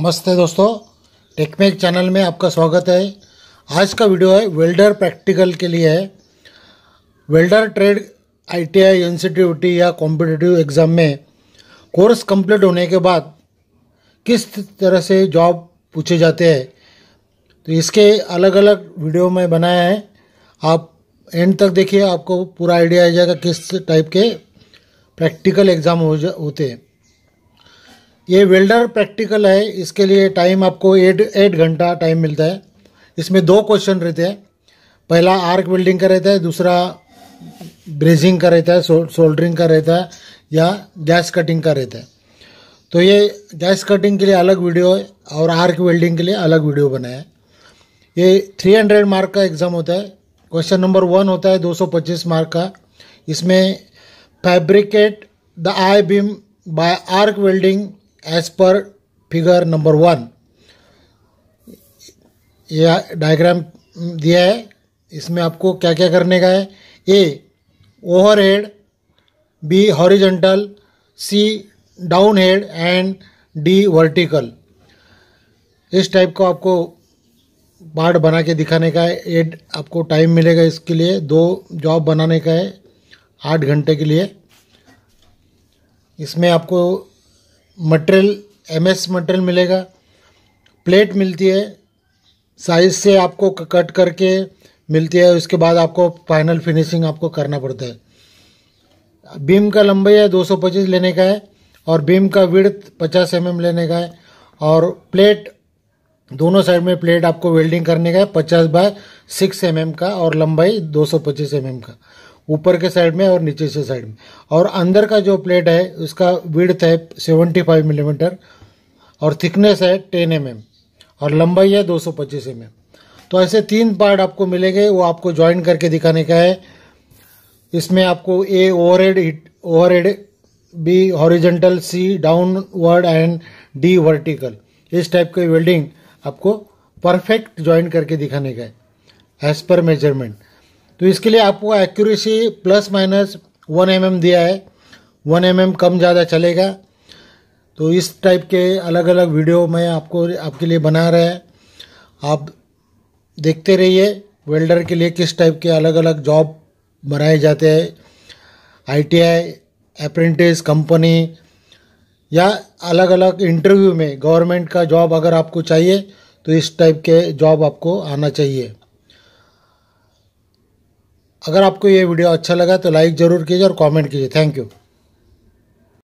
नमस्ते दोस्तों टेकमेक चैनल में आपका स्वागत है आज का वीडियो है वेल्डर प्रैक्टिकल के लिए है वेल्डर ट्रेड आईटीआई इंस्टीट्यूटी या कॉम्पिटिटिव एग्ज़ाम में कोर्स कंप्लीट होने के बाद किस तरह से जॉब पूछे जाते हैं तो इसके अलग अलग वीडियो में बनाया है आप एंड तक देखिए आपको पूरा आइडिया आ जाएगा किस टाइप के प्रैक्टिकल एग्ज़ाम हो होते हैं ये वेल्डर प्रैक्टिकल है इसके लिए टाइम आपको एट एट घंटा टाइम मिलता है इसमें दो क्वेश्चन रहते हैं पहला आर्क वेल्डिंग का रहता है दूसरा ब्रेजिंग का रहता है सोल्डरिंग का रहता है या गैस कटिंग का रहता है तो ये गैस कटिंग के लिए अलग वीडियो है और आर्क वेल्डिंग के लिए अलग वीडियो बनाया है ये 300 मार्क का एग्ज़ाम होता है क्वेश्चन नंबर वन होता है 225 मार्क का इसमें fabricate the I beam by arc welding as per figure number one यह डायग्राम दिया है इसमें आपको क्या क्या करने का है A overhead B horizontal C down head and D vertical इस टाइप को आपको पार्ट बना के दिखाने का है एड आपको टाइम मिलेगा इसके लिए दो जॉब बनाने का है आठ घंटे के लिए इसमें आपको मटेरियल एम एस मटेरियल मिलेगा प्लेट मिलती है साइज से आपको कट करके मिलती है उसके बाद आपको फाइनल फिनिशिंग आपको करना पड़ता है बीम का लंबाई है 225 लेने का है और बीम का विड़थ 50 एम mm लेने का है और प्लेट दोनों साइड में प्लेट आपको वेल्डिंग करने का है 50 बाय 6 एम mm का और लंबाई 225 सौ mm का ऊपर के साइड में और नीचे से साइड में और अंदर का जो प्लेट है उसका विड्थ है 75 मिलीमीटर mm और थिकनेस है 10 एम mm और लंबाई है 225 सौ mm. तो ऐसे तीन पार्ट आपको मिलेंगे वो आपको ज्वाइन करके दिखाने का है इसमें आपको A overhead overhead B horizontal C downward and D vertical इस टाइप की वेल्डिंग आपको परफेक्ट ज्वाइन करके दिखाने का है एज पर मेजरमेंट तो इसके लिए आपको accuracy plus minus one M दिया है वन एम mm कम ज़्यादा चलेगा तो इस टाइप के अलग अलग वीडियो मैं आपको आपके लिए बना रहे हैं आप देखते रहिए वेल्डर के लिए किस टाइप के अलग अलग जॉब बनाए जाते हैं आईटीआई अप्रेंटिस कंपनी या अलग अलग इंटरव्यू में गवर्नमेंट का जॉब अगर आपको चाहिए तो इस टाइप के जॉब आपको आना चाहिए अगर आपको ये वीडियो अच्छा लगा तो लाइक ज़रूर कीजिए और कमेंट कीजिए थैंक यू